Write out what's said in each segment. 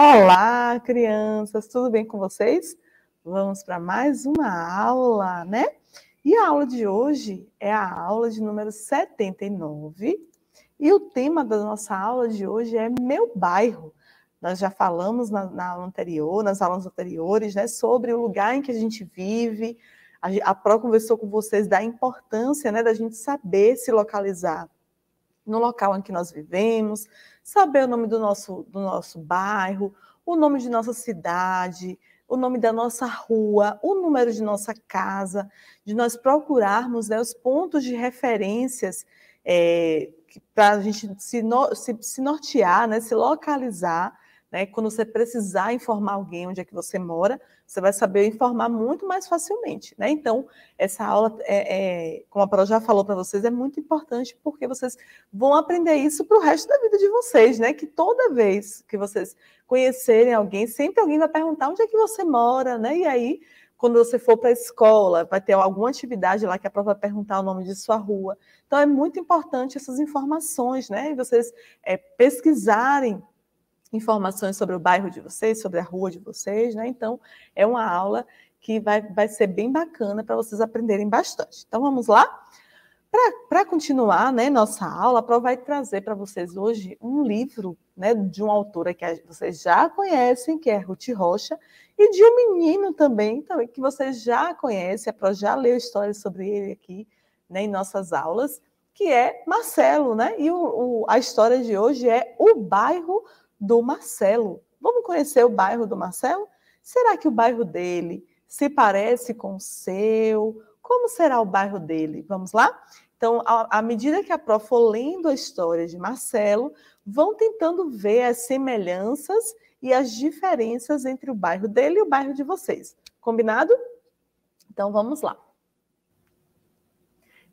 Olá, crianças, tudo bem com vocês? Vamos para mais uma aula, né? E a aula de hoje é a aula de número 79. E o tema da nossa aula de hoje é Meu Bairro. Nós já falamos na, na aula anterior, nas aulas anteriores, né, sobre o lugar em que a gente vive. A, a Pró conversou com vocês da importância né, da gente saber se localizar no local em que nós vivemos, saber o nome do nosso, do nosso bairro, o nome de nossa cidade, o nome da nossa rua, o número de nossa casa, de nós procurarmos né, os pontos de referências é, para a gente se, no, se, se nortear, né, se localizar né? Quando você precisar informar alguém onde é que você mora, você vai saber informar muito mais facilmente. Né? Então, essa aula, é, é, como a Pro já falou para vocês, é muito importante porque vocês vão aprender isso para o resto da vida de vocês, né? Que toda vez que vocês conhecerem alguém, sempre alguém vai perguntar onde é que você mora, né? E aí, quando você for para a escola, vai ter alguma atividade lá que a prova vai perguntar o nome de sua rua. Então, é muito importante essas informações, né? E vocês é, pesquisarem informações sobre o bairro de vocês, sobre a rua de vocês, né? Então, é uma aula que vai, vai ser bem bacana para vocês aprenderem bastante. Então, vamos lá? Para continuar né, nossa aula, a Pro vai trazer para vocês hoje um livro né, de uma autora que vocês já conhecem, que é Ruth Rocha, e de um menino também, também então, que vocês já conhecem, a Pro já leu histórias sobre ele aqui né, em nossas aulas, que é Marcelo, né? E o, o, a história de hoje é O Bairro do Marcelo. Vamos conhecer o bairro do Marcelo? Será que o bairro dele se parece com o seu? Como será o bairro dele? Vamos lá? Então, à medida que a for lendo a história de Marcelo, vão tentando ver as semelhanças e as diferenças entre o bairro dele e o bairro de vocês. Combinado? Então, vamos lá.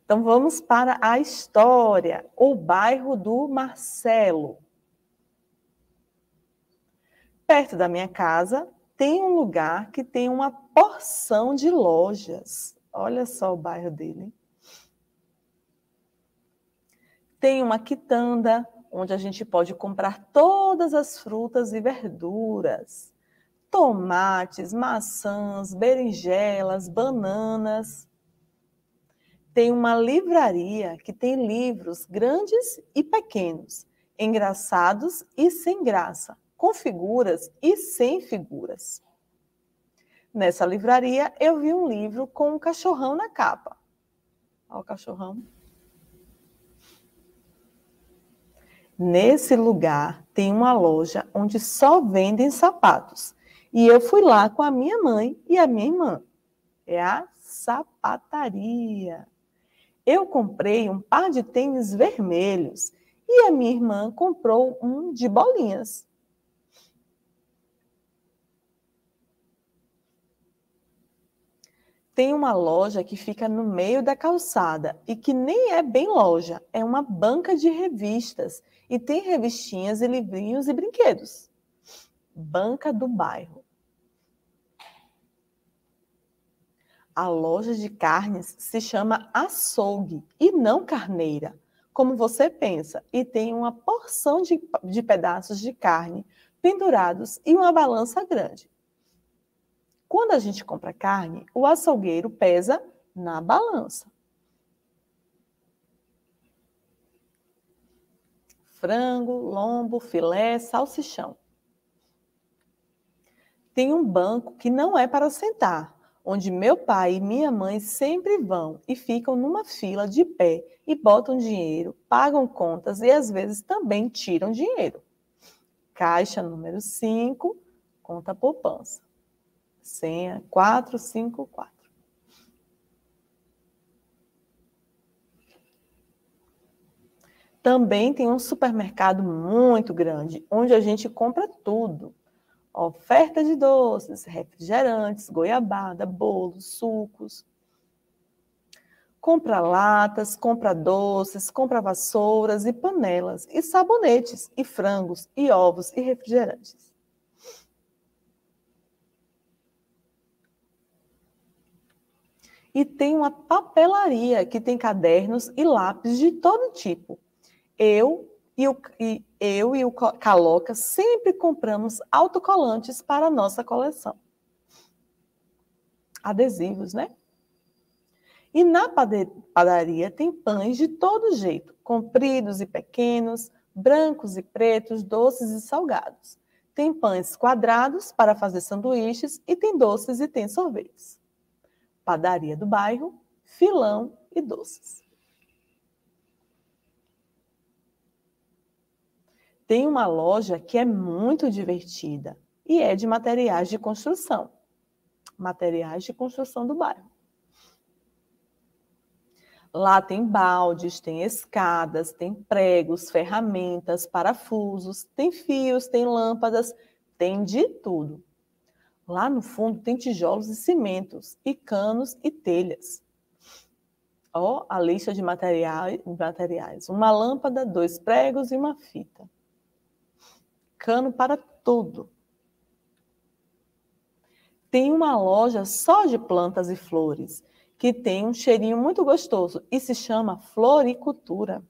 Então, vamos para a história, o bairro do Marcelo. Perto da minha casa tem um lugar que tem uma porção de lojas. Olha só o bairro dele. Tem uma quitanda onde a gente pode comprar todas as frutas e verduras: tomates, maçãs, berinjelas, bananas. Tem uma livraria que tem livros grandes e pequenos, engraçados e sem graça com figuras e sem figuras. Nessa livraria, eu vi um livro com um cachorrão na capa. Olha o cachorrão. Nesse lugar tem uma loja onde só vendem sapatos. E eu fui lá com a minha mãe e a minha irmã. É a sapataria. Eu comprei um par de tênis vermelhos e a minha irmã comprou um de bolinhas. tem uma loja que fica no meio da calçada e que nem é bem loja, é uma banca de revistas e tem revistinhas e livrinhos e brinquedos. Banca do bairro. A loja de carnes se chama açougue e não carneira, como você pensa, e tem uma porção de, de pedaços de carne pendurados e uma balança grande. Quando a gente compra carne, o açougueiro pesa na balança. Frango, lombo, filé, salsichão. Tem um banco que não é para sentar, onde meu pai e minha mãe sempre vão e ficam numa fila de pé e botam dinheiro, pagam contas e às vezes também tiram dinheiro. Caixa número 5, conta poupança senha 454. Também tem um supermercado muito grande, onde a gente compra tudo. Oferta de doces, refrigerantes, goiabada, bolos, sucos. Compra latas, compra doces, compra vassouras e panelas, e sabonetes, e frangos, e ovos, e refrigerantes. e tem uma papelaria que tem cadernos e lápis de todo tipo. Eu e o, e, eu e o Caloca sempre compramos autocolantes para a nossa coleção. Adesivos, né? E na padaria tem pães de todo jeito, compridos e pequenos, brancos e pretos, doces e salgados. Tem pães quadrados para fazer sanduíches e tem doces e tem sorvetes padaria do bairro, filão e doces. Tem uma loja que é muito divertida e é de materiais de construção. Materiais de construção do bairro. Lá tem baldes, tem escadas, tem pregos, ferramentas, parafusos, tem fios, tem lâmpadas, tem de tudo. Lá no fundo tem tijolos e cimentos, e canos e telhas. Ó, oh, a lista de materiais, materiais: uma lâmpada, dois pregos e uma fita. Cano para tudo. Tem uma loja só de plantas e flores, que tem um cheirinho muito gostoso e se chama Floricultura.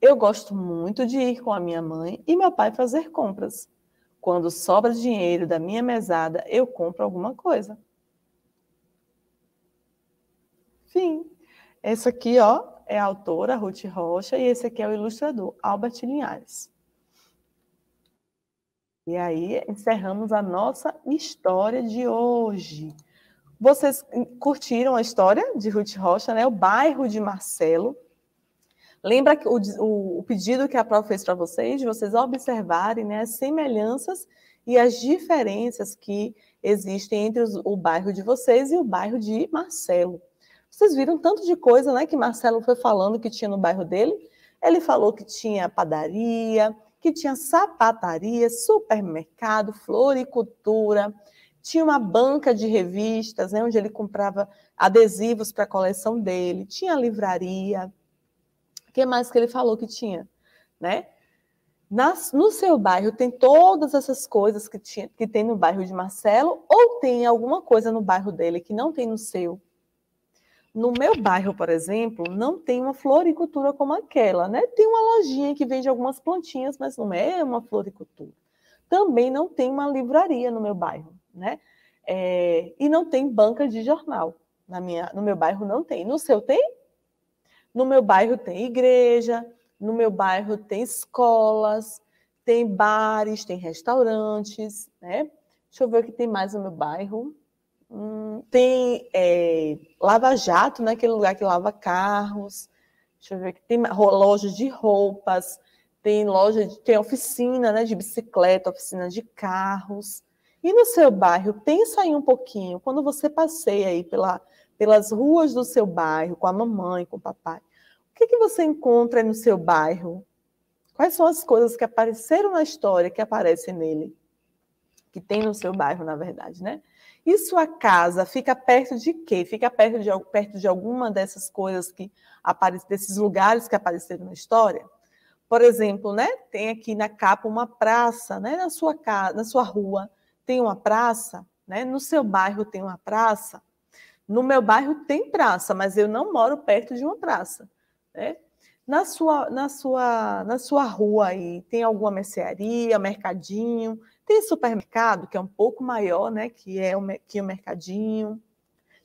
Eu gosto muito de ir com a minha mãe e meu pai fazer compras. Quando sobra dinheiro da minha mesada, eu compro alguma coisa. Fim. Essa aqui, ó, é a autora Ruth Rocha e esse aqui é o ilustrador Albert Linhares. E aí encerramos a nossa história de hoje. Vocês curtiram a história de Ruth Rocha, né? O bairro de Marcelo. Lembra que o, o, o pedido que a prova fez para vocês, de vocês observarem né, as semelhanças e as diferenças que existem entre os, o bairro de vocês e o bairro de Marcelo. Vocês viram tanto de coisa né, que Marcelo foi falando que tinha no bairro dele? Ele falou que tinha padaria, que tinha sapataria, supermercado, floricultura, tinha uma banca de revistas, né, onde ele comprava adesivos para a coleção dele, tinha livraria, que mais que ele falou que tinha, né? Nas, no seu bairro tem todas essas coisas que, tinha, que tem no bairro de Marcelo ou tem alguma coisa no bairro dele que não tem no seu? No meu bairro, por exemplo, não tem uma floricultura como aquela, né? Tem uma lojinha que vende algumas plantinhas, mas não é uma floricultura. Também não tem uma livraria no meu bairro, né? É, e não tem banca de jornal. Na minha, no meu bairro não tem. No seu tem? No meu bairro tem igreja, no meu bairro tem escolas, tem bares, tem restaurantes, né? Deixa eu ver o que tem mais no meu bairro. Hum, tem é, lava-jato, né? aquele lugar que lava carros. Deixa eu ver que Tem lojas de roupas, tem loja, de, tem oficina né? de bicicleta, oficina de carros. E no seu bairro, pensa aí um pouquinho, quando você passeia aí pela, pelas ruas do seu bairro, com a mamãe, com o papai. O que, que você encontra no seu bairro? Quais são as coisas que apareceram na história, que aparecem nele? Que tem no seu bairro, na verdade, né? E sua casa fica perto de quê? Fica perto de, perto de alguma dessas coisas que aparecem, desses lugares que apareceram na história? Por exemplo, né? Tem aqui na capa uma praça, né? Na sua casa, na sua rua tem uma praça, né? No seu bairro tem uma praça. No meu bairro tem praça, mas eu não moro perto de uma praça. Né? Na, sua, na, sua, na sua rua aí, tem alguma mercearia, mercadinho? Tem supermercado, que é um pouco maior né, que, é o, que o mercadinho?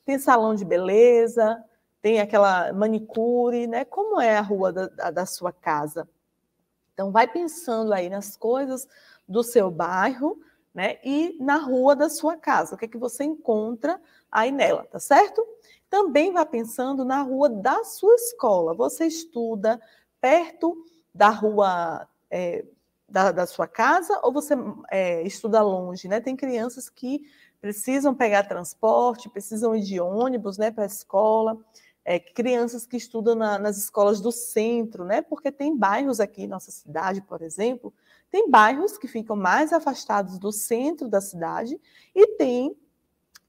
Tem salão de beleza? Tem aquela manicure? Né? Como é a rua da, da, da sua casa? Então, vai pensando aí nas coisas do seu bairro né, e na rua da sua casa. O que é que você encontra aí nela, tá certo? Também vá pensando na rua da sua escola. Você estuda perto da rua é, da, da, sua casa ou você é, estuda longe, né? Tem crianças que precisam pegar transporte, precisam ir de ônibus, né, para a escola. É, crianças que estudam na, nas escolas do centro, né? Porque tem bairros aqui nossa cidade, por exemplo, tem bairros que ficam mais afastados do centro da cidade e tem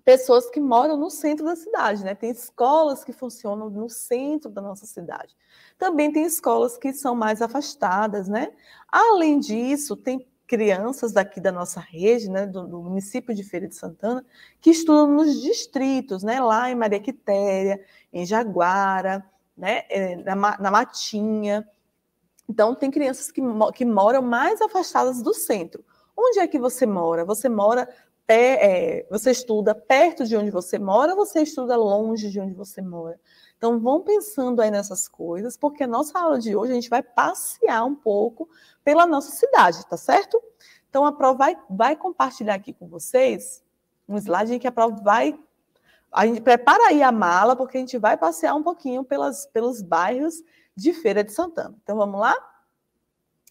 pessoas que moram no centro da cidade, né? Tem escolas que funcionam no centro da nossa cidade. Também tem escolas que são mais afastadas, né? Além disso, tem crianças daqui da nossa rede, né, do, do, município de Feira de Santana, que estudam nos distritos, né, lá em Maria Quitéria, em Jaguara, né, é, na, na Matinha. Então, tem crianças que, que moram mais afastadas do centro. Onde é que você mora? Você mora é, você estuda perto de onde você mora, ou você estuda longe de onde você mora. Então vão pensando aí nessas coisas, porque a nossa aula de hoje a gente vai passear um pouco pela nossa cidade, tá certo? Então a Pro vai, vai compartilhar aqui com vocês um slide em que a Pro vai a gente prepara aí a mala, porque a gente vai passear um pouquinho pelas, pelos bairros de Feira de Santana. Então vamos lá?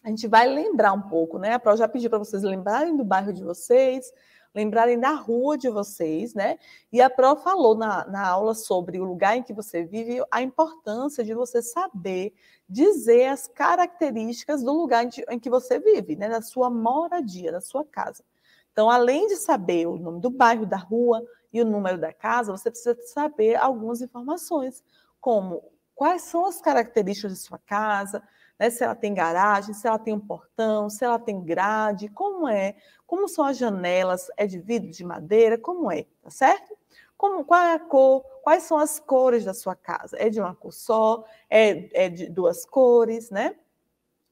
A gente vai lembrar um pouco, né? A Pro já pediu para vocês lembrarem do bairro de vocês, lembrarem da rua de vocês, né? E a Pro falou na, na aula sobre o lugar em que você vive, a importância de você saber dizer as características do lugar em que você vive, né? Da sua moradia, da sua casa. Então, além de saber o nome do bairro, da rua e o número da casa, você precisa saber algumas informações, como quais são as características de sua casa, né? se ela tem garagem, se ela tem um portão, se ela tem grade, como é como são as janelas? É de vidro, de madeira? Como é? Tá certo? Como, qual é a cor? Quais são as cores da sua casa? É de uma cor só? É, é de duas cores, né?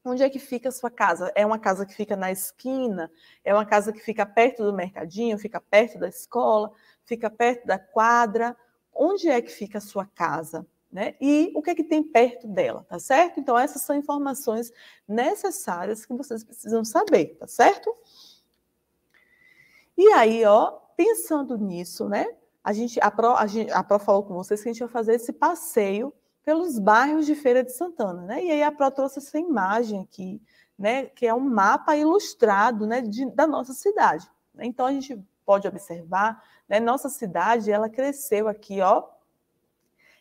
Onde é que fica a sua casa? É uma casa que fica na esquina? É uma casa que fica perto do mercadinho? Fica perto da escola? Fica perto da quadra? Onde é que fica a sua casa? Né? E o que é que tem perto dela, tá certo? Então, essas são informações necessárias que vocês precisam saber, tá certo? E aí, ó, pensando nisso, né? A gente, a Pro, a, gente, a Pro falou com vocês que a gente ia fazer esse passeio pelos bairros de Feira de Santana, né? E aí a Pro trouxe essa imagem aqui, né? Que é um mapa ilustrado, né? De, da nossa cidade. Né? Então a gente pode observar, né? Nossa cidade, ela cresceu aqui, ó,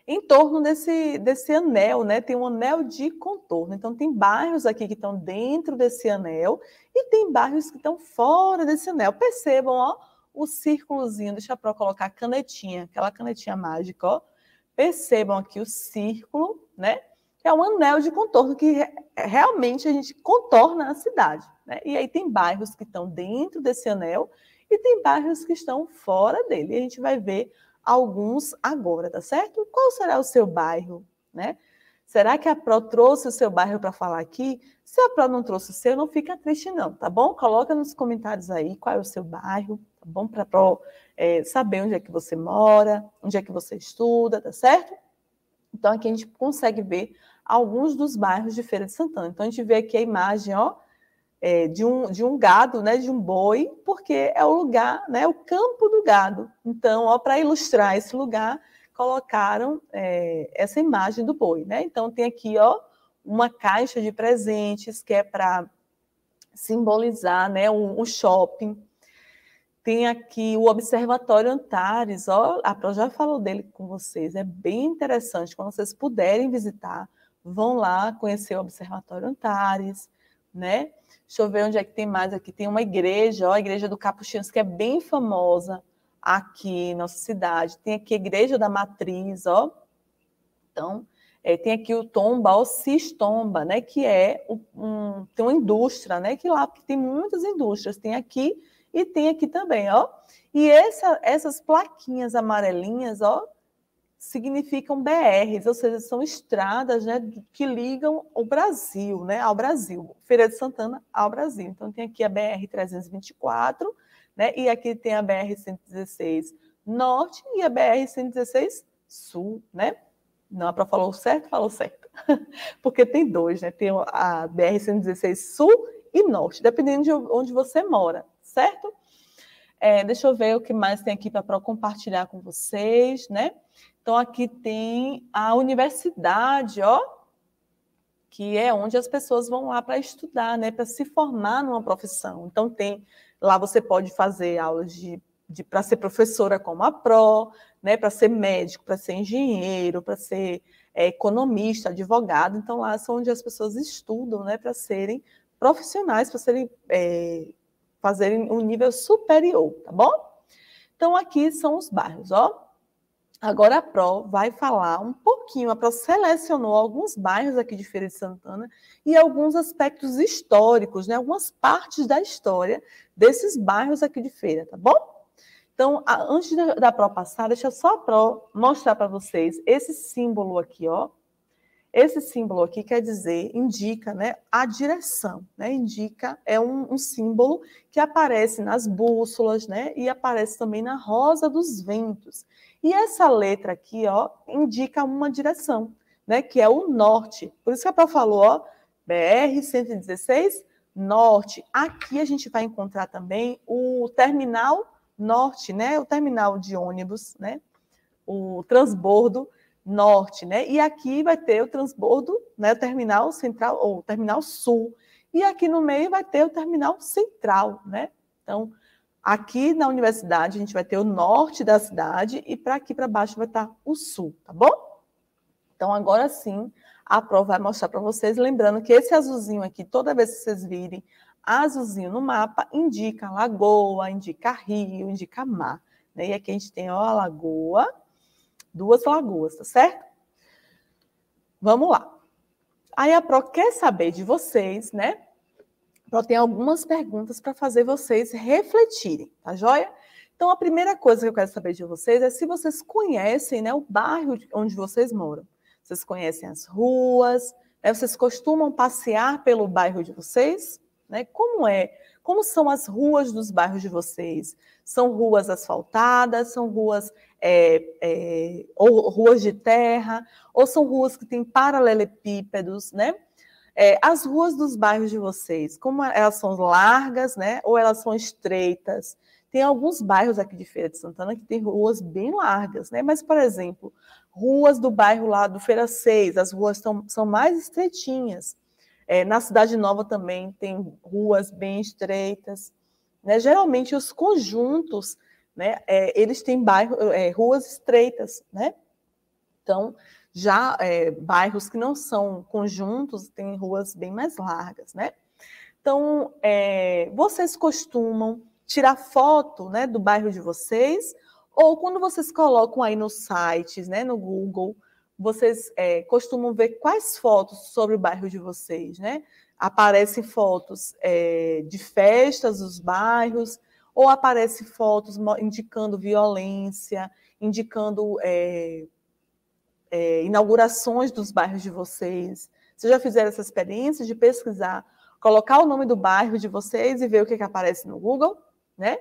em torno desse, desse anel, né? Tem um anel de contorno. Então, tem bairros aqui que estão dentro desse anel e tem bairros que estão fora desse anel. Percebam, ó, o círculozinho. Deixa a Pro colocar a canetinha, aquela canetinha mágica, ó. Percebam aqui o círculo, né? É um anel de contorno que realmente a gente contorna a cidade. Né? E aí tem bairros que estão dentro desse anel e tem bairros que estão fora dele. E a gente vai ver alguns agora, tá certo? Qual será o seu bairro, né? Será que a Pro trouxe o seu bairro para falar aqui? Se a Pro não trouxe o seu, não fica triste não, tá bom? Coloca nos comentários aí qual é o seu bairro, tá bom? Para a Pro é, saber onde é que você mora, onde é que você estuda, tá certo? Então aqui a gente consegue ver alguns dos bairros de Feira de Santana. Então a gente vê aqui a imagem, ó, é, de, um, de um gado, né, de um boi, porque é o lugar, né, o campo do gado. Então, ó, para ilustrar esse lugar, colocaram é, essa imagem do boi, né? Então tem aqui, ó, uma caixa de presentes que é para simbolizar, né, um, um, shopping. Tem aqui o Observatório Antares, ó, a Pro já falou dele com vocês, é bem interessante. Quando vocês puderem visitar, vão lá conhecer o Observatório Antares, né? Deixa eu ver onde é que tem mais aqui. Tem uma igreja, ó, a igreja do Capuchinhos, que é bem famosa aqui em nossa cidade. Tem aqui a Igreja da Matriz, ó. Então, é, tem aqui o Tomba, o Cistomba, né, que é um, tem uma indústria, né, que lá que tem muitas indústrias, tem aqui e tem aqui também, ó. E essa, essas plaquinhas amarelinhas, ó, significam BRs, ou seja, são estradas, né, que ligam o Brasil, né, ao Brasil, Feira de Santana ao Brasil. Então tem aqui a BR 324, né? E aqui tem a BR-116 Norte e a BR-116 Sul, né? Não, a Pró falou certo, falou certo. Porque tem dois, né? Tem a BR-116 Sul e Norte, dependendo de onde você mora, certo? É, deixa eu ver o que mais tem aqui para compartilhar com vocês, né? Então, aqui tem a universidade, ó, que é onde as pessoas vão lá para estudar, né? Para se formar numa profissão. Então, tem Lá você pode fazer aulas de, de para ser professora como a PRO, né, para ser médico, para ser engenheiro, para ser é, economista, advogado. Então, lá são onde as pessoas estudam né, para serem profissionais, para serem é, fazerem um nível superior, tá bom? Então, aqui são os bairros, ó. Agora a PRO vai falar um pouquinho, a PRO selecionou alguns bairros aqui de Feira de Santana e alguns aspectos históricos, né? algumas partes da história desses bairros aqui de Feira, tá bom? Então, a, antes da, da PRO passar, deixa só a PRO mostrar para vocês esse símbolo aqui, ó, esse símbolo aqui quer dizer, indica né, a direção, né? indica, é um, um, símbolo que aparece nas bússolas né, e aparece também na rosa dos ventos. E essa letra aqui ó, indica uma direção, né, que é o norte. Por isso que a Paula falou, ó, BR-116 Norte. Aqui a gente vai encontrar também o terminal norte, né, o terminal de ônibus, né, o transbordo norte, né? E aqui vai ter o transbordo, né? O terminal central ou o terminal sul. E aqui no meio vai ter o terminal central, né? Então, aqui na universidade a gente vai ter o norte da cidade e para aqui para baixo vai estar tá o sul, tá bom? Então, agora sim, a prova vai mostrar para vocês, lembrando que esse azulzinho aqui, toda vez que vocês virem azulzinho no mapa, indica lagoa, indica rio, indica mar. Né? E aqui a gente tem ó, a lagoa, Duas Lagoas, tá certo? Vamos lá. Aí a Pro quer saber de vocês, né? A Pro tem algumas perguntas para fazer vocês refletirem, tá joia? Então a primeira coisa que eu quero saber de vocês é se vocês conhecem, né, o bairro onde vocês moram. Vocês conhecem as ruas, né? vocês costumam passear pelo bairro de vocês, né? Como é como são as ruas dos bairros de vocês? São ruas asfaltadas? São ruas é, é, ou ruas de terra? Ou são ruas que têm paralelepípedos, né? É, as ruas dos bairros de vocês, como elas são largas, né? Ou elas são estreitas? Tem alguns bairros aqui de Feira de Santana que tem ruas bem largas, né? Mas, por exemplo, ruas do bairro lá do Feira 6, as ruas tão, são mais estreitinhas. É, na Cidade Nova também tem ruas bem estreitas. Né? Geralmente os conjuntos, né, é, eles têm bairro, é, ruas estreitas, né? Então, já é, bairros que não são conjuntos têm ruas bem mais largas, né? Então, é, vocês costumam tirar foto né, do bairro de vocês, ou quando vocês colocam aí nos sites, né, no Google, vocês é, costumam ver quais fotos sobre o bairro de vocês, né? Aparecem fotos é, de festas dos bairros, ou aparecem fotos indicando violência, indicando é, é, inaugurações dos bairros de vocês. Vocês já fizeram essa experiência de pesquisar, colocar o nome do bairro de vocês e ver o que, que aparece no Google, né?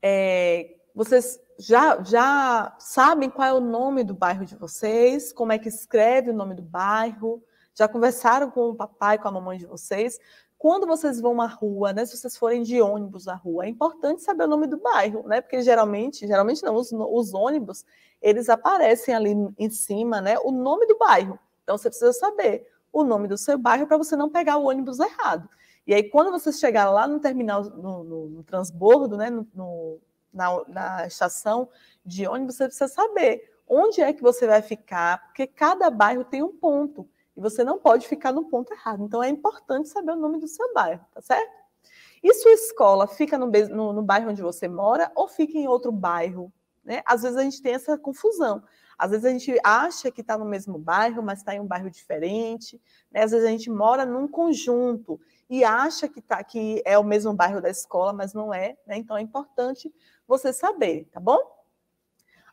É, vocês já, já sabem qual é o nome do bairro de vocês, como é que escreve o nome do bairro, já conversaram com o papai, com a mamãe de vocês. Quando vocês vão à rua, né, se vocês forem de ônibus à rua, é importante saber o nome do bairro, né? Porque geralmente, geralmente não, os, os ônibus, eles aparecem ali em cima, né, o nome do bairro. Então você precisa saber o nome do seu bairro para você não pegar o ônibus errado. E aí, quando vocês chegarem lá no terminal, no, no, no transbordo, né, no, no na, na estação de ônibus, você precisa saber onde é que você vai ficar, porque cada bairro tem um ponto e você não pode ficar no ponto errado. Então é importante saber o nome do seu bairro, tá certo? E sua escola fica no, no, no, bairro onde você mora ou fica em outro bairro? Né? Às vezes a gente tem essa confusão. Às vezes a gente acha que está no mesmo bairro, mas está em um bairro diferente. Né? Às vezes a gente mora num conjunto e acha que, tá, que é o mesmo bairro da escola, mas não é. Né? Então é importante você saber, tá bom?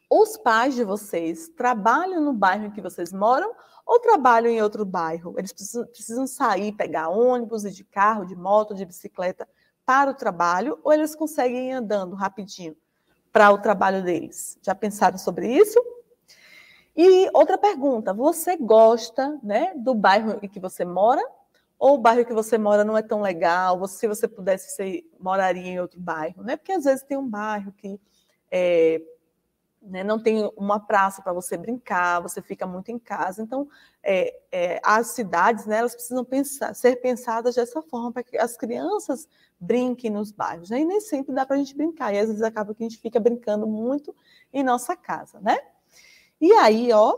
Os pais de vocês trabalham no bairro em que vocês moram ou trabalham em outro bairro? Eles precisam, precisam sair, pegar ônibus, de carro, de moto, de bicicleta para o trabalho ou eles conseguem ir andando rapidinho para o trabalho deles? Já pensaram sobre isso? E outra pergunta, você gosta né, do bairro em que você mora ou o bairro que você mora não é tão legal, ou se você pudesse, você moraria em outro bairro, né? Porque às vezes tem um bairro que é, né, não tem uma praça para você brincar, você fica muito em casa. Então, é, é, as cidades, né, elas precisam pensar, ser pensadas dessa forma para que as crianças brinquem nos bairros. Né? E nem sempre dá para a gente brincar, e às vezes acaba que a gente fica brincando muito em nossa casa, né? E aí, ó,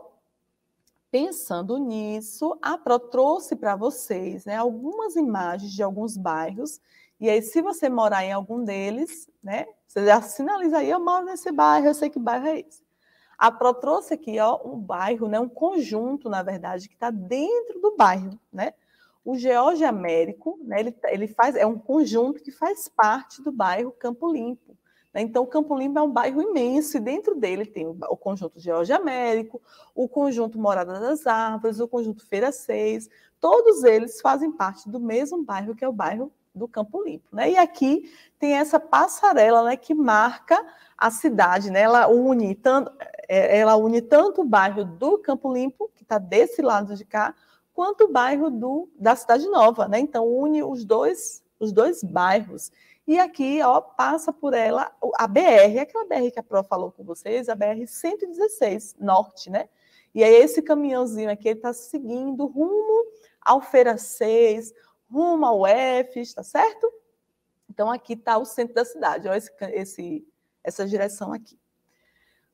Pensando nisso, a Pro trouxe para vocês né, algumas imagens de alguns bairros. E aí, se você morar em algum deles, né, você já sinaliza aí, eu moro nesse bairro, eu sei que bairro é esse. A Pro trouxe aqui ó, um bairro, né, um conjunto, na verdade, que está dentro do bairro. Né? O George Américo, né, ele, ele faz, é um conjunto que faz parte do bairro Campo Limpo. Né? Então, o Campo Limpo é um bairro imenso e dentro dele tem o, conjunto George Américo, o conjunto Morada das Árvores, o conjunto Feira 6, todos eles fazem parte do mesmo bairro que é o bairro do Campo Limpo, né? E aqui tem essa passarela, né, que marca a cidade, né? Ela une tanto, é, ela une tanto o bairro do Campo Limpo, que está desse lado de cá, quanto o bairro do, da Cidade Nova, né? Então une os dois os dois bairros e aqui, ó, passa por ela a BR, aquela BR que a Pro falou com vocês, a BR 116 norte, né? E aí esse caminhãozinho aqui está seguindo rumo ao Feira 6, rumo ao F, está certo? Então aqui está o centro da cidade, ó, esse, esse essa direção aqui.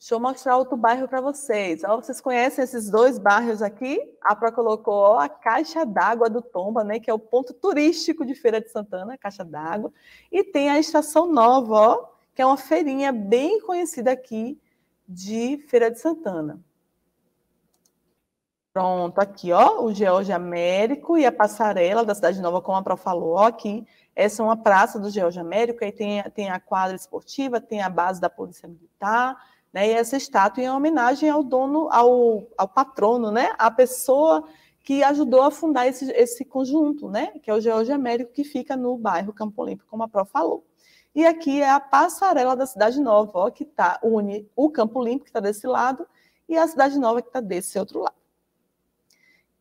Deixa eu mostrar outro bairro para vocês. Ó, vocês conhecem esses dois bairros aqui? A Pro colocou ó, a Caixa d'Água do Tomba, né, que é o ponto turístico de Feira de Santana, Caixa d'Água. E tem a Estação Nova, ó, que é uma feirinha bem conhecida aqui de Feira de Santana. Pronto, aqui, ó, o George Américo e a Passarela da Cidade Nova, como a Pro falou, ó, aqui. Essa é uma praça do George Américo, aí tem, tem a quadra esportiva, tem a base da Polícia Militar né? E essa estátua é homenagem ao dono, ao, ao patrono, né? A pessoa que ajudou a fundar esse, esse conjunto, né? que é o George Américo, que fica no bairro Campo Limpo, como a Pro falou. E aqui é a passarela da Cidade Nova, ó, que tá, une o Campo Limpo, que está desse lado, e a Cidade Nova, que está desse outro lado.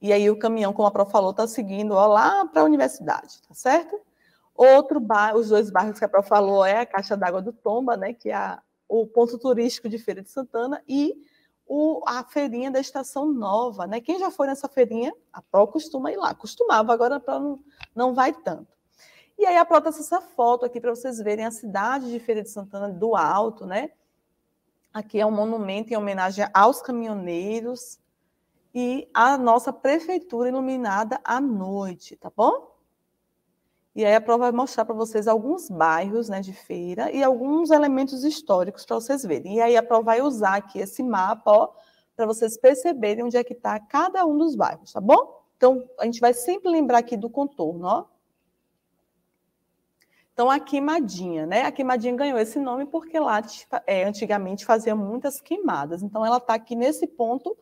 E aí o caminhão, como a Pro falou, está seguindo ó, lá para a universidade, tá certo? Outro bairro, os dois bairros que a Pro falou é a Caixa d'Água do Tomba, né? Que é a, o ponto turístico de Feira de Santana e o, a feirinha da Estação Nova. Né? Quem já foi nessa feirinha, a Pro costuma ir lá. Costumava, agora a não, não vai tanto. E aí a Pro trouxe tá essa foto aqui para vocês verem a cidade de Feira de Santana do alto, né? Aqui é um monumento em homenagem aos caminhoneiros e a nossa prefeitura iluminada à noite, tá bom? E aí a prova vai mostrar para vocês alguns bairros né, de feira e alguns elementos históricos para vocês verem. E aí a prova vai usar aqui esse mapa para vocês perceberem onde é que está cada um dos bairros, tá bom? Então, a gente vai sempre lembrar aqui do contorno, ó. Então, a queimadinha, né? A queimadinha ganhou esse nome porque lá é, antigamente fazia muitas queimadas. Então, ela está aqui nesse ponto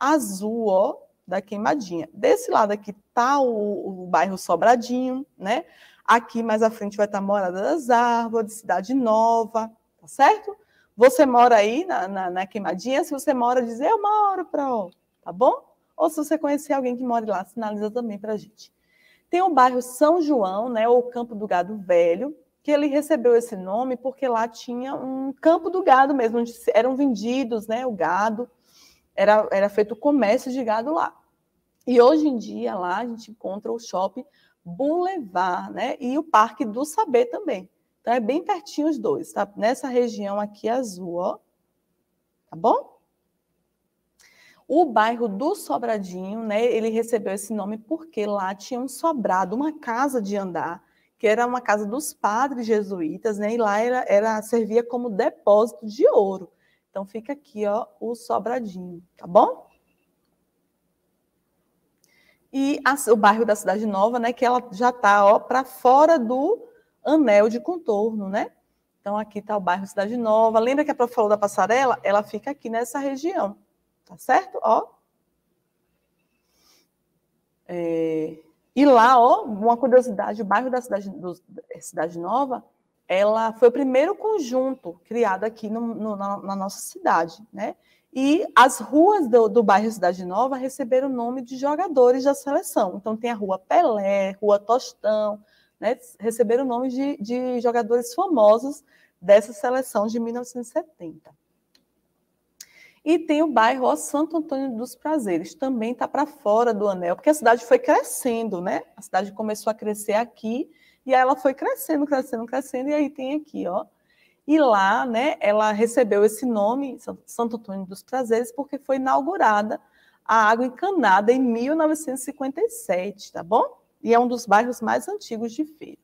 azul, ó, da Queimadinha. Desse lado aqui está o, o, bairro Sobradinho, né? Aqui mais à frente vai estar tá Morada das Árvores, Cidade Nova, tá certo? Você mora aí na, na, na Queimadinha, se você mora, diz eu moro para tá bom? Ou se você conhecer alguém que mora lá, sinaliza também para a gente. Tem o bairro São João, né, ou Campo do Gado Velho, que ele recebeu esse nome porque lá tinha um campo do gado mesmo, onde eram vendidos né, o gado era, era feito o comércio de gado lá. E hoje em dia, lá a gente encontra o shopping Boulevard, né? E o Parque do Saber também. Então é bem pertinho os dois, tá? Nessa região aqui azul, ó. Tá bom? O bairro do Sobradinho, né? Ele recebeu esse nome porque lá tinha um sobrado, uma casa de andar, que era uma casa dos padres jesuítas, né? E lá era, era servia como depósito de ouro. Então fica aqui, ó, o sobradinho, tá bom? E a, o bairro da Cidade Nova, né, que ela já tá, ó, para fora do anel de contorno, né? Então aqui tá o bairro Cidade Nova. Lembra que a prof falou da passarela? Ela fica aqui nessa região, tá certo? Ó. É... E lá, ó, uma curiosidade, o bairro da Cidade, do, é, Cidade Nova ela foi o primeiro conjunto criado aqui no, no, na, na, nossa cidade, né? E as ruas do, do bairro Cidade Nova receberam o nome de jogadores da seleção. Então tem a Rua Pelé, Rua Tostão, né? Receberam o nome de, de jogadores famosos dessa seleção de 1970. E tem o bairro Santo Antônio dos Prazeres, também está para fora do anel, porque a cidade foi crescendo, né? A cidade começou a crescer aqui e aí ela foi crescendo, crescendo, crescendo, e aí tem aqui, ó. E lá, né, ela recebeu esse nome, Santo Antônio dos Prazeres, porque foi inaugurada a água encanada em 1957, tá bom? E é um dos bairros mais antigos de Feira.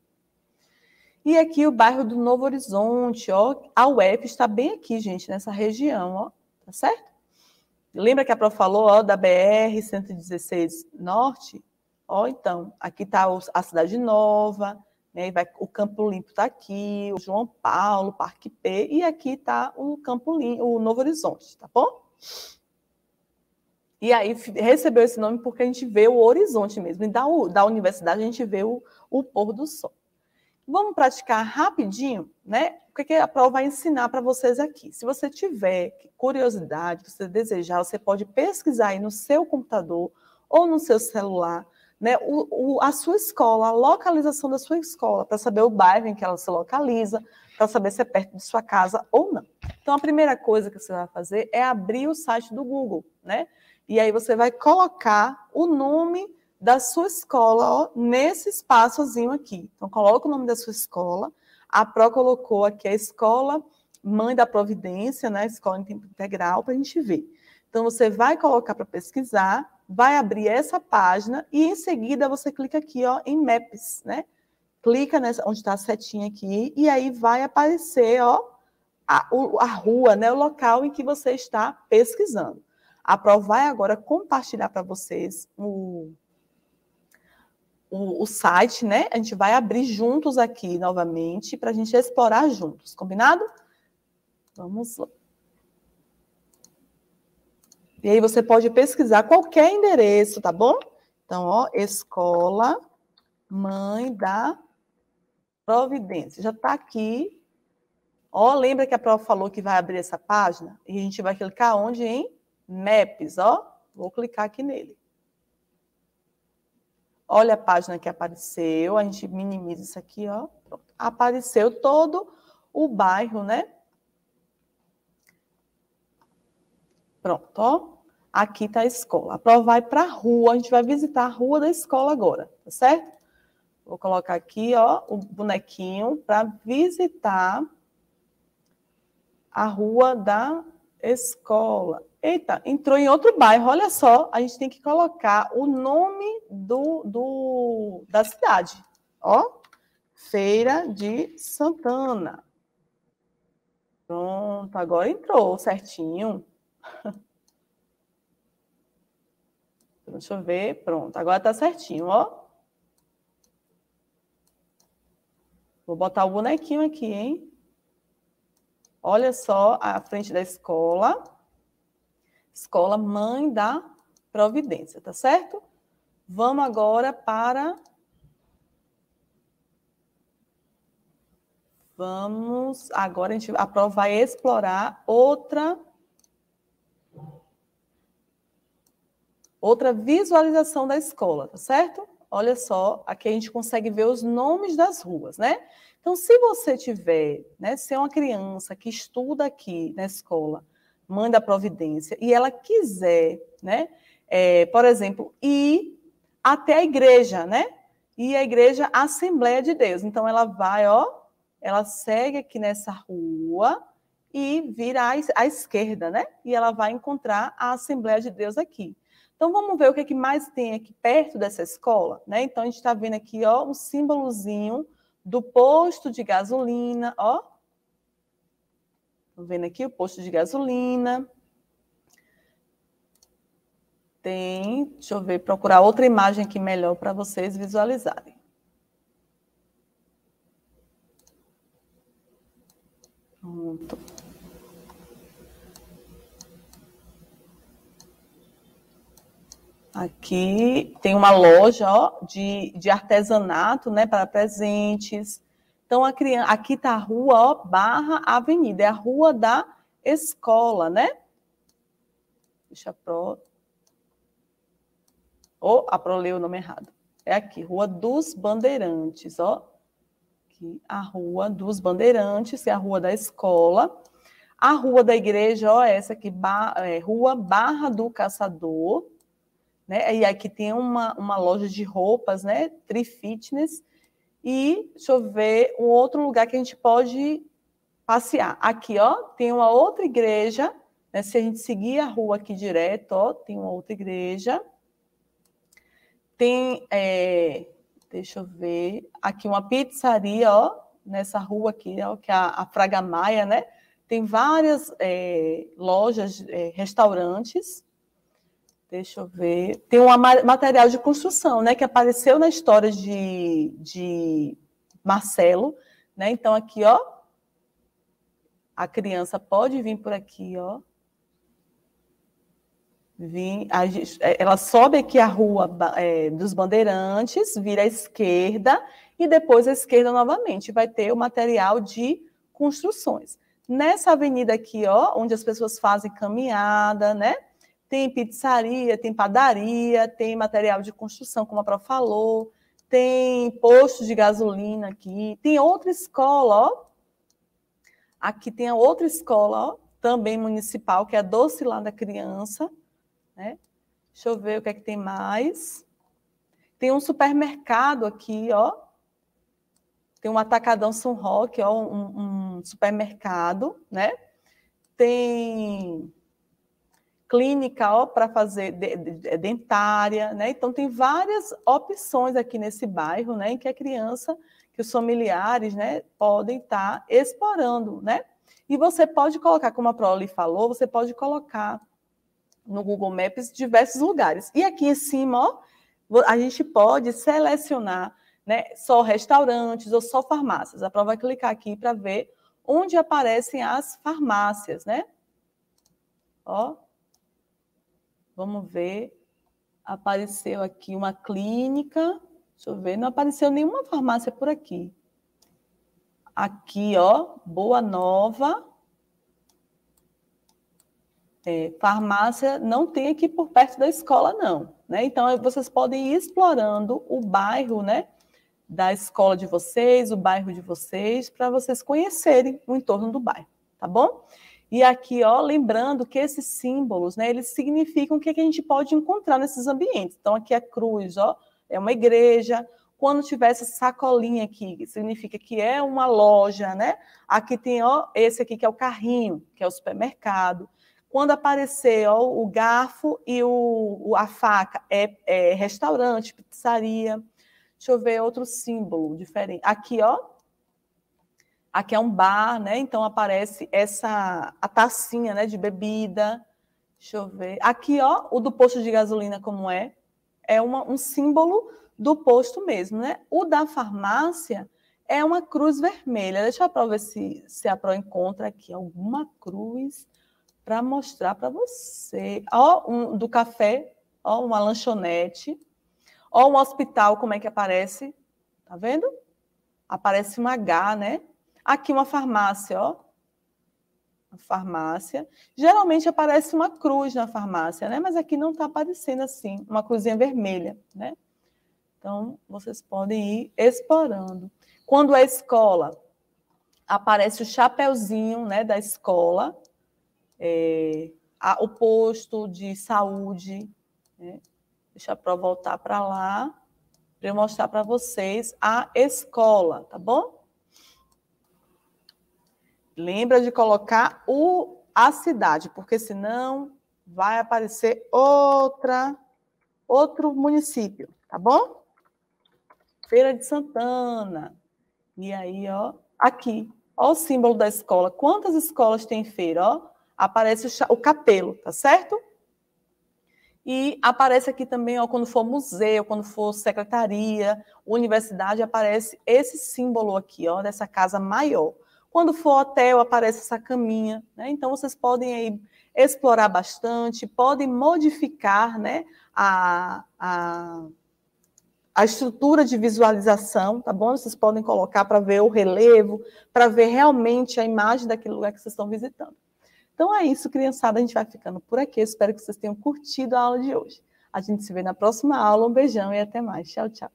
E aqui o bairro do Novo Horizonte, ó, a UEF está bem aqui, gente, nessa região, ó, tá certo? Lembra que a Pro falou, ó, da BR 116 Norte? Ó, então, aqui está a Cidade Nova, né, vai, o Campo Limpo está aqui, o João Paulo, Parque P, e aqui está o Campo Limpo, o Novo Horizonte, tá bom? E aí recebeu esse nome porque a gente vê o horizonte mesmo, e da, da universidade a gente vê o, o pôr do sol. Vamos praticar rapidinho, né? O que, que a prova vai ensinar para vocês aqui? Se você tiver curiosidade, se você desejar, você pode pesquisar aí no seu computador ou no seu celular né, o, o, a sua escola, a localização da sua escola, para saber o bairro em que ela se localiza, para saber se é perto de sua casa ou não. Então, a primeira coisa que você vai fazer é abrir o site do Google, né? E aí você vai colocar o nome da sua escola ó, nesse espaçozinho aqui. Então, coloca o nome da sua escola. A Pro colocou aqui a escola Mãe da Providência, né? Escola em tempo integral, para a gente ver. Então, você vai colocar para pesquisar vai abrir essa página e em seguida você clica aqui ó, em Maps, né? Clica nessa, onde está a setinha aqui e aí vai aparecer ó, a, a rua, né? o local em que você está pesquisando. A Pro vai agora compartilhar para vocês o, o, o, site, né? A gente vai abrir juntos aqui novamente para a gente explorar juntos, combinado? Vamos lá. E aí você pode pesquisar qualquer endereço, tá bom? Então, ó, escola mãe da providência. Já está aqui. Ó, lembra que a prova falou que vai abrir essa página? E a gente vai clicar onde? Em Maps, ó. Vou clicar aqui nele. Olha a página que apareceu. A gente minimiza isso aqui, ó. Apareceu todo o bairro, né? Pronto, ó. Aqui tá a escola. A prova vai para a rua, a gente vai visitar a rua da escola agora, tá certo? Vou colocar aqui, ó, o bonequinho para visitar a rua da escola. Eita, entrou em outro bairro. Olha só, a gente tem que colocar o nome do, do da cidade. Ó, Feira de Santana. Pronto, agora entrou certinho. Então, deixa eu ver, pronto. Agora tá certinho, ó. Vou botar o bonequinho aqui, hein? Olha só a frente da escola. Escola Mãe da Providência, tá certo? Vamos agora para. Vamos. Agora a, gente, a prova vai explorar outra Outra visualização da escola, tá certo? Olha só, aqui a gente consegue ver os nomes das ruas, né? Então, se você tiver, né, se é uma criança que estuda aqui na escola, mãe da providência, e ela quiser, né, é, por exemplo, ir até a igreja, né? E a igreja Assembleia de Deus. Então, ela vai, ó, ela segue aqui nessa rua e vira à esquerda, né? E ela vai encontrar a Assembleia de Deus aqui. Então vamos ver o que, é que mais tem aqui perto dessa escola, né? Então a gente está vendo aqui, ó, um símbolozinho do posto de gasolina, ó. vendo aqui o posto de gasolina. Tem, deixa eu ver, procurar outra imagem aqui melhor para vocês visualizarem. Pronto. Aqui tem uma loja ó, de, de artesanato né, para presentes. Então, a criança, aqui está a rua ó, barra avenida, é a rua da escola, né? Deixa a Pro. Ou oh, a Pro leu o nome errado. É aqui, Rua dos Bandeirantes, ó. Aqui, a Rua dos Bandeirantes, que é a Rua da Escola. A Rua da Igreja, ó, é essa aqui, é, Rua Barra do Caçador. Né? E aqui tem uma, uma loja de roupas, né? Tri Fitness. E deixa eu ver um outro lugar que a gente pode passear. Aqui, ó, tem uma outra igreja. Né? Se a gente seguir a rua aqui direto, ó, tem uma outra igreja. Tem, é, deixa eu ver, aqui uma pizzaria, ó, nessa rua aqui, ó, que é a, a Fraga Maia, né? Tem várias é, lojas, é, restaurantes. Deixa eu ver. Tem um material de construção, né? Que apareceu na história de, de Marcelo, né? Então, aqui, ó. A criança pode vir por aqui, ó. Vim, a, é, ela sobe aqui a rua é, dos Bandeirantes, vira à esquerda e depois à esquerda novamente. Vai ter o material de construções. Nessa avenida aqui, ó, onde as pessoas fazem caminhada, né? tem pizzaria, tem padaria, tem material de construção, como a Pro falou, tem posto de gasolina aqui, tem outra escola, ó. Aqui tem outra escola, ó, também municipal, que é a Doce Lá da Criança, né? Deixa eu ver o que é que tem mais. Tem um supermercado aqui, ó. Tem um atacadão São Roque, ó, um, um supermercado, né? Tem clínica para fazer de, de, é dentária, né? Então tem várias opções aqui nesse bairro, né, em que a criança, que os familiares, né, podem estar tá explorando, né? E você pode colocar, como a Proli falou, você pode colocar no Google Maps diversos lugares. E aqui em cima, ó, a gente pode selecionar, né, só restaurantes ou só farmácias. A Pro vai clicar aqui para ver onde aparecem as farmácias, né? Ó, Vamos ver. Apareceu aqui uma clínica. Deixa eu ver, não apareceu nenhuma farmácia por aqui. Aqui, ó, Boa Nova. É, farmácia não tem aqui por perto da escola, não. Né? Então, vocês podem ir explorando o bairro, né? Da escola de vocês, o bairro de vocês, para vocês conhecerem o entorno do bairro, tá bom? E aqui, ó, lembrando que esses símbolos, né, eles significam o que, é que a gente pode encontrar nesses ambientes. Então, aqui a é cruz, ó, é uma igreja. Quando tiver essa sacolinha aqui, significa que é uma loja, né? Aqui tem, ó, esse aqui que é o carrinho, que é o supermercado. Quando aparecer, ó, o garfo e o, a faca, é, é restaurante, pizzaria. Deixa eu ver outro símbolo diferente. Aqui, ó, Aqui é um bar, né? Então aparece essa a tacinha, né, de bebida. Deixa eu ver. Aqui, ó, o do posto de gasolina como é? É uma, um símbolo do posto mesmo, né? O da farmácia é uma cruz vermelha. Deixa eu ver se, se a Pro encontra aqui alguma cruz para mostrar para você. Ó, um, do café, ó, uma lanchonete. Ó, um hospital, como é que aparece? Tá vendo? Aparece uma H, né? Aqui uma farmácia, ó. Uma farmácia. Geralmente aparece uma cruz na farmácia, né? Mas aqui não está aparecendo assim, uma cruzinha vermelha, né? Então, vocês podem ir explorando. Quando é escola, aparece o chapeuzinho né, da escola, é, a, o posto de saúde. Né? Deixa eu voltar para lá para eu mostrar para vocês a escola, tá bom? Lembra de colocar o, a cidade, porque senão vai aparecer outra outro município, tá bom? Feira de Santana. E aí, ó, aqui, ó o símbolo da escola. Quantas escolas tem feira, ó? Aparece o, o capelo, tá certo? E aparece aqui também, ó, quando for museu, quando for secretaria, universidade, aparece esse símbolo aqui, ó, dessa casa maior. Quando for hotel, aparece essa caminha. Né? Então, vocês podem aí explorar bastante, podem modificar né, a, a, a estrutura de visualização, tá bom? Vocês podem colocar para ver o relevo, para ver realmente a imagem daquele lugar que vocês estão visitando. Então é isso, criançada. A gente vai ficando por aqui. espero que vocês tenham curtido a aula de hoje. A gente se vê na próxima aula. Um beijão e até mais. Tchau, tchau.